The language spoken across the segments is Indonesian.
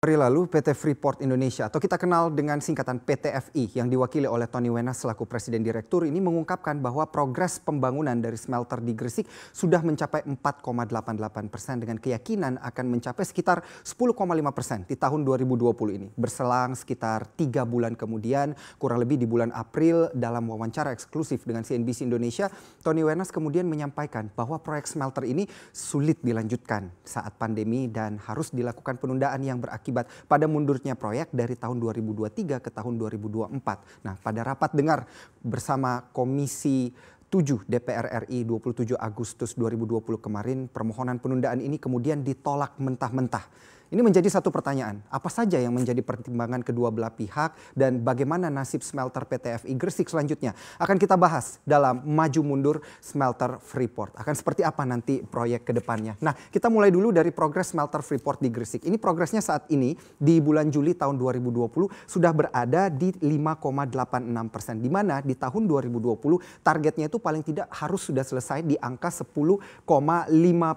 Hari lalu PT Freeport Indonesia atau kita kenal dengan singkatan PT FI yang diwakili oleh Tony Wenas selaku Presiden Direktur ini mengungkapkan bahwa progres pembangunan dari smelter di Gresik sudah mencapai 4,88 persen dengan keyakinan akan mencapai sekitar 10,5 persen di tahun 2020 ini. Berselang sekitar tiga bulan kemudian kurang lebih di bulan April dalam wawancara eksklusif dengan CNBC Indonesia Tony Wenas kemudian menyampaikan bahwa proyek smelter ini sulit dilanjutkan saat pandemi dan harus dilakukan penundaan yang berakibat akibat pada mundurnya proyek dari tahun 2023 ke tahun 2024. Nah, pada rapat dengar bersama Komisi 7 DPR RI 27 Agustus 2020 kemarin, permohonan penundaan ini kemudian ditolak mentah-mentah. Ini menjadi satu pertanyaan, apa saja yang menjadi pertimbangan kedua belah pihak dan bagaimana nasib smelter PT FI Gresik selanjutnya? Akan kita bahas dalam maju mundur smelter Freeport. Akan seperti apa nanti proyek ke depannya? Nah, kita mulai dulu dari progres smelter Freeport di Gresik. Ini progresnya saat ini di bulan Juli tahun 2020 sudah berada di 5,86 persen. Di mana di tahun 2020 targetnya itu paling tidak harus sudah selesai di angka 10,5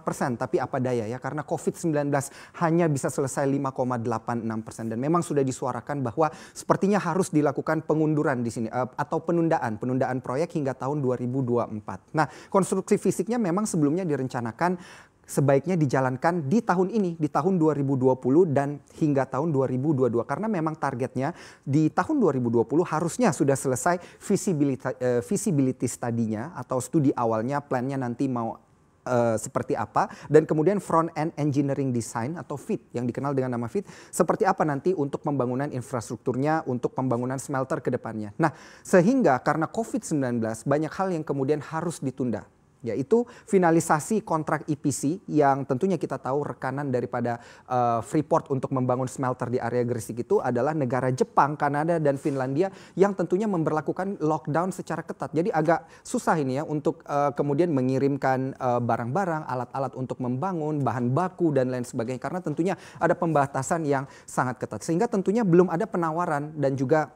persen. Tapi apa daya ya karena COVID-19 hanya bisa bisa selesai 5,86 persen dan memang sudah disuarakan bahwa sepertinya harus dilakukan pengunduran di sini uh, atau penundaan penundaan proyek hingga tahun 2024. Nah konstruksi fisiknya memang sebelumnya direncanakan sebaiknya dijalankan di tahun ini, di tahun 2020 dan hingga tahun 2022. Karena memang targetnya di tahun 2020 harusnya sudah selesai visibility, uh, eh, visibility studinya atau studi awalnya, plannya nanti mau Eh, seperti apa dan kemudian front end engineering design atau FIT yang dikenal dengan nama FIT seperti apa nanti untuk pembangunan infrastrukturnya untuk pembangunan smelter ke depannya. Nah, sehingga karena COVID-19 banyak hal yang kemudian harus ditunda yaitu finalisasi kontrak EPC yang tentunya kita tahu rekanan daripada uh, Freeport untuk membangun smelter di area Gresik itu adalah negara Jepang, Kanada dan Finlandia yang tentunya memberlakukan lockdown secara ketat. Jadi agak susah ini ya untuk uh, kemudian mengirimkan uh, barang-barang, alat-alat untuk membangun, bahan baku dan lain sebagainya karena tentunya ada pembatasan yang sangat ketat. Sehingga tentunya belum ada penawaran dan juga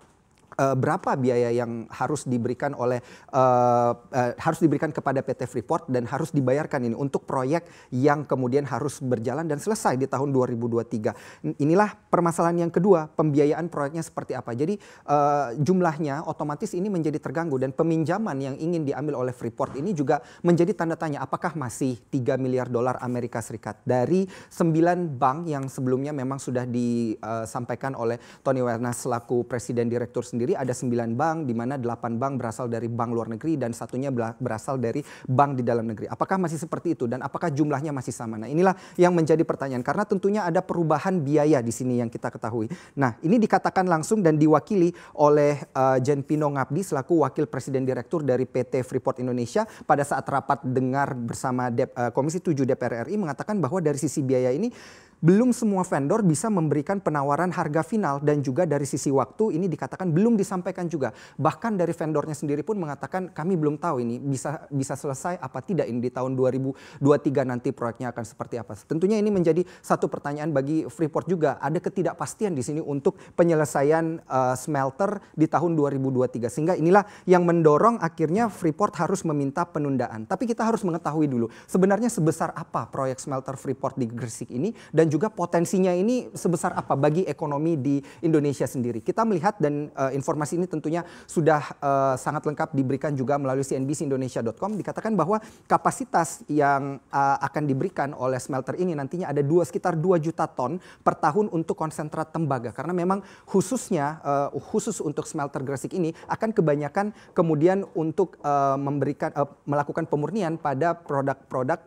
Eh, berapa biaya yang harus diberikan oleh uh, uh, harus diberikan kepada PT Freeport dan harus dibayarkan ini untuk proyek yang kemudian harus berjalan dan selesai di tahun 2023. Inilah permasalahan yang kedua, pembiayaan proyeknya seperti apa. Jadi uh, jumlahnya otomatis ini menjadi terganggu dan peminjaman yang ingin diambil oleh Freeport ini juga menjadi tanda tanya apakah masih 3 miliar dolar Amerika Serikat dari 9 bank yang sebelumnya memang sudah disampaikan oleh Tony Werner selaku presiden direktur sendiri sendiri ada 9 bank di mana 8 bank berasal dari bank luar negeri dan satunya berasal dari bank di dalam negeri. Apakah masih seperti itu dan apakah jumlahnya masih sama? Nah, inilah yang menjadi pertanyaan karena tentunya ada perubahan biaya di sini yang kita ketahui. Nah, ini dikatakan langsung dan diwakili oleh uh, Jen Pino Ngabdi selaku wakil presiden direktur dari PT Freeport Indonesia pada saat rapat dengar bersama Dep, uh, Komisi 7 DPR RI mengatakan bahwa dari sisi biaya ini belum semua vendor bisa memberikan penawaran harga final dan juga dari sisi waktu ini dikatakan belum disampaikan juga. Bahkan dari vendornya sendiri pun mengatakan kami belum tahu ini bisa bisa selesai apa tidak ini di tahun 2023 nanti proyeknya akan seperti apa. Tentunya ini menjadi satu pertanyaan bagi Freeport juga. Ada ketidakpastian di sini untuk penyelesaian uh, smelter di tahun 2023 sehingga inilah yang mendorong akhirnya Freeport harus meminta penundaan. Tapi kita harus mengetahui dulu sebenarnya sebesar apa proyek smelter Freeport di Gresik ini dan dan juga potensinya ini sebesar apa bagi ekonomi di Indonesia sendiri. Kita melihat dan uh, informasi ini tentunya sudah uh, sangat lengkap diberikan juga melalui cnbcindonesia.com dikatakan bahwa kapasitas yang uh, akan diberikan oleh smelter ini nantinya ada dua sekitar 2 juta ton per tahun untuk konsentrat tembaga karena memang khususnya uh, khusus untuk smelter Gresik ini akan kebanyakan kemudian untuk uh, memberikan uh, melakukan pemurnian pada produk-produk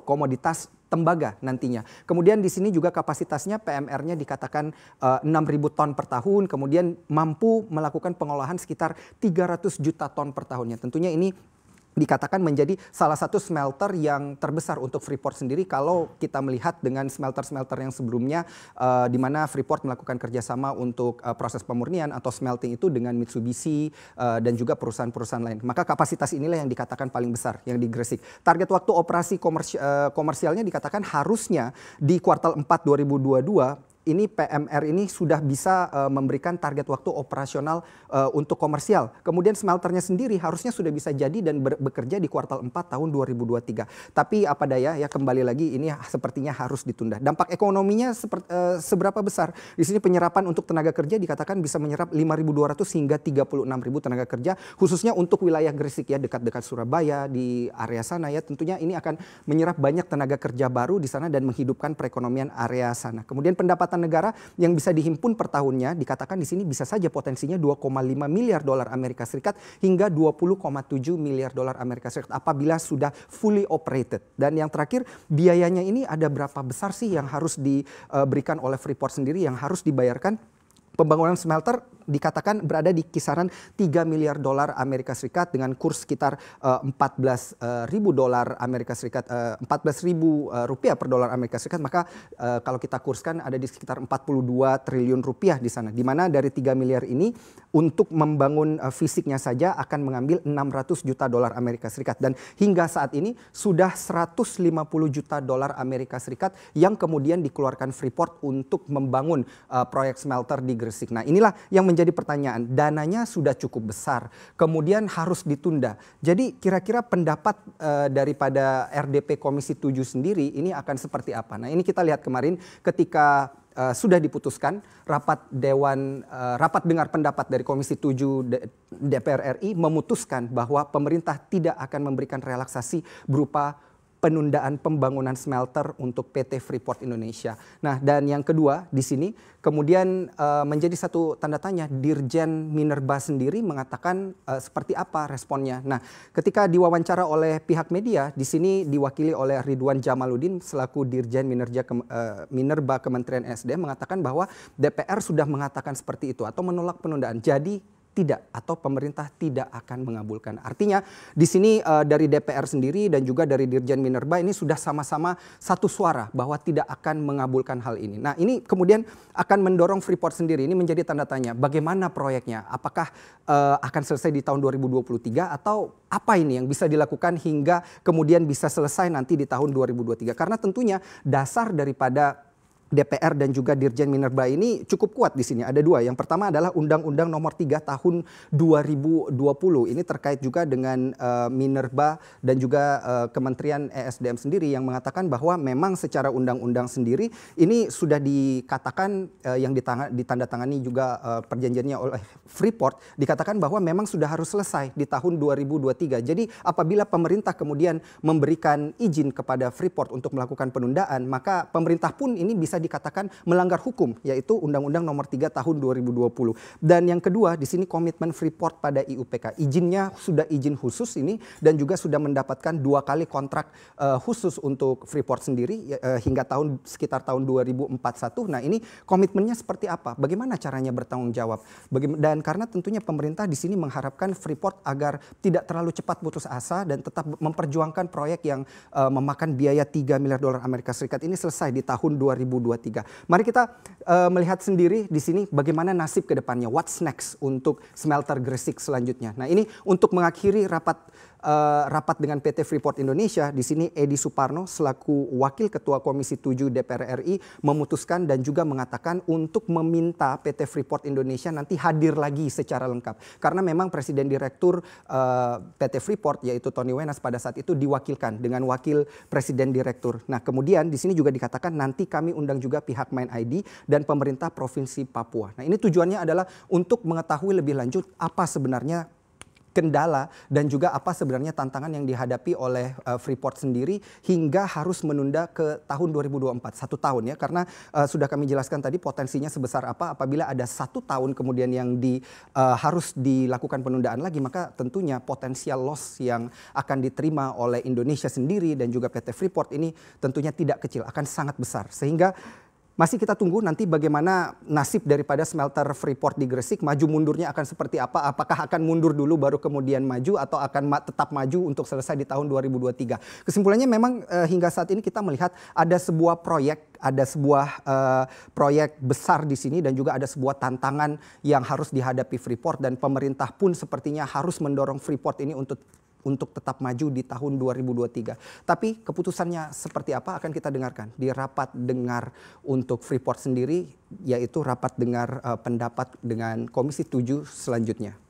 komoditas tembaga nantinya. Kemudian di sini juga kapasitasnya PMR-nya dikatakan uh, eh, 6.000 ton per tahun, kemudian mampu melakukan pengolahan sekitar 300 juta ton per tahunnya. Tentunya ini dikatakan menjadi salah satu smelter yang terbesar untuk Freeport sendiri kalau kita melihat dengan smelter-smelter yang sebelumnya uh, di mana Freeport melakukan kerjasama untuk uh, proses pemurnian atau smelting itu dengan Mitsubishi uh, dan juga perusahaan-perusahaan lain. Maka kapasitas inilah yang dikatakan paling besar yang di Gresik. Target waktu operasi komersi, uh, komersialnya dikatakan harusnya di kuartal 4 2022 ini PMR ini sudah bisa uh, memberikan target waktu operasional uh, untuk komersial. Kemudian smelternya sendiri harusnya sudah bisa jadi dan bekerja di kuartal 4 tahun 2023. Tapi apa daya ya kembali lagi ini sepertinya harus ditunda. Dampak ekonominya seper, uh, seberapa besar? Di sini penyerapan untuk tenaga kerja dikatakan bisa menyerap 5.200 hingga 36.000 tenaga kerja khususnya untuk wilayah Gresik ya dekat-dekat Surabaya di area sana ya tentunya ini akan menyerap banyak tenaga kerja baru di sana dan menghidupkan perekonomian area sana. Kemudian pendapat pendapatan negara yang bisa dihimpun per tahunnya dikatakan di sini bisa saja potensinya 2,5 miliar dolar Amerika Serikat hingga 20,7 miliar dolar Amerika Serikat apabila sudah fully operated. Dan yang terakhir biayanya ini ada berapa besar sih yang harus diberikan eh, oleh Freeport sendiri yang harus dibayarkan pembangunan smelter dikatakan berada di kisaran 3 miliar dolar Amerika Serikat dengan kurs sekitar uh, eh, 14 eh, ribu dolar Amerika Serikat uh, eh, 14 ribu uh, rupiah per dolar Amerika Serikat maka uh, kalau kita kurskan ada di sekitar 42 triliun rupiah di sana di mana dari 3 miliar ini untuk membangun uh, fisiknya saja akan mengambil 600 juta dolar Amerika Serikat dan hingga saat ini sudah 150 juta dolar Amerika Serikat yang kemudian dikeluarkan Freeport untuk membangun uh, proyek smelter di Gresik. Nah, inilah yang menjadi menjadi pertanyaan. Dananya sudah cukup besar, kemudian harus ditunda. Jadi kira-kira pendapat e, daripada RDP Komisi 7 sendiri ini akan seperti apa? Nah, ini kita lihat kemarin ketika Uh, sudah diputuskan rapat dewan uh, rapat dengar pendapat dari Komisi 7 DPR RI memutuskan bahwa pemerintah tidak akan memberikan relaksasi berupa penundaan pembangunan smelter untuk PT Freeport Indonesia. Nah, dan yang kedua di sini kemudian uh, menjadi satu tanda tanya Dirjen Minerba sendiri mengatakan uh, seperti apa responnya. Nah, ketika diwawancara oleh pihak media di sini diwakili oleh Ridwan Jamaluddin selaku Dirjen Minerja Kem, uh, Minerba Kementerian SD mengatakan bahwa DPR sudah mengatakan seperti itu atau menolak penundaan. Jadi tidak atau pemerintah tidak akan mengabulkan. Artinya di sini uh, dari DPR sendiri dan juga dari Dirjen Minerba ini sudah sama-sama satu suara bahwa tidak akan mengabulkan hal ini. Nah ini kemudian akan mendorong Freeport sendiri ini menjadi tanda tanya bagaimana proyeknya, apakah uh, akan selesai di tahun 2023 atau apa ini yang bisa dilakukan hingga kemudian bisa selesai nanti di tahun 2023. Karena tentunya dasar daripada DPR dan juga Dirjen Minerba ini cukup kuat di sini. Ada dua. Yang pertama adalah Undang-Undang Nomor 3 Tahun 2020. Ini terkait juga dengan uh, Minerba dan juga uh, Kementerian ESDM sendiri yang mengatakan bahwa memang secara undang-undang sendiri ini sudah dikatakan uh, yang ditandatangani juga uh, perjanjiannya oleh Freeport dikatakan bahwa memang sudah harus selesai di tahun 2023. Jadi apabila pemerintah kemudian memberikan izin kepada Freeport untuk melakukan penundaan, maka pemerintah pun ini bisa dikatakan melanggar hukum yaitu Undang-Undang Nomor 3 Tahun 2020. Dan yang kedua di sini komitmen Freeport pada IUPK. Izinnya sudah izin khusus ini dan juga sudah mendapatkan dua kali kontrak uh, khusus untuk Freeport sendiri uh, hingga tahun sekitar tahun 2041. Nah, ini komitmennya seperti apa? Bagaimana caranya bertanggung jawab? Bagaimana, dan karena tentunya pemerintah di sini mengharapkan Freeport agar tidak terlalu cepat putus asa dan tetap memperjuangkan proyek yang uh, memakan biaya 3 miliar dolar Amerika Serikat ini selesai di tahun 2020. 2023. Mari kita uh, melihat sendiri di sini bagaimana nasib ke depannya, what's next untuk smelter Gresik selanjutnya. Nah, ini untuk mengakhiri rapat Uh, rapat dengan PT Freeport Indonesia, di sini Edi Suparno selaku Wakil Ketua Komisi 7 DPR RI memutuskan dan juga mengatakan untuk meminta PT Freeport Indonesia nanti hadir lagi secara lengkap. Karena memang Presiden Direktur uh, eh, PT Freeport yaitu Tony Wenas pada saat itu diwakilkan dengan Wakil Presiden Direktur. Nah kemudian di sini juga dikatakan nanti kami undang juga pihak Main ID dan pemerintah Provinsi Papua. Nah, ini tujuannya adalah untuk mengetahui lebih lanjut apa sebenarnya kendala dan juga apa sebenarnya tantangan yang dihadapi oleh uh, Freeport sendiri hingga harus menunda ke tahun 2024 satu tahun ya karena uh, sudah kami jelaskan tadi potensinya sebesar apa apabila ada satu tahun kemudian yang di uh, harus dilakukan penundaan lagi maka tentunya potensial loss yang akan diterima oleh Indonesia sendiri dan juga PT Freeport ini tentunya tidak kecil akan sangat besar sehingga masih kita tunggu nanti bagaimana nasib daripada smelter Freeport di Gresik, maju mundurnya akan seperti apa? Apakah akan mundur dulu baru kemudian maju atau akan ma tetap maju untuk selesai di tahun 2023? Kesimpulannya memang eh, hingga saat ini kita melihat ada sebuah proyek ada sebuah uh, proyek besar di sini dan juga ada sebuah tantangan yang harus dihadapi Freeport dan pemerintah pun sepertinya harus mendorong Freeport ini untuk untuk tetap maju di tahun 2023. Tapi keputusannya seperti apa akan kita dengarkan di rapat dengar untuk Freeport sendiri yaitu rapat dengar uh, pendapat dengan Komisi 7 selanjutnya.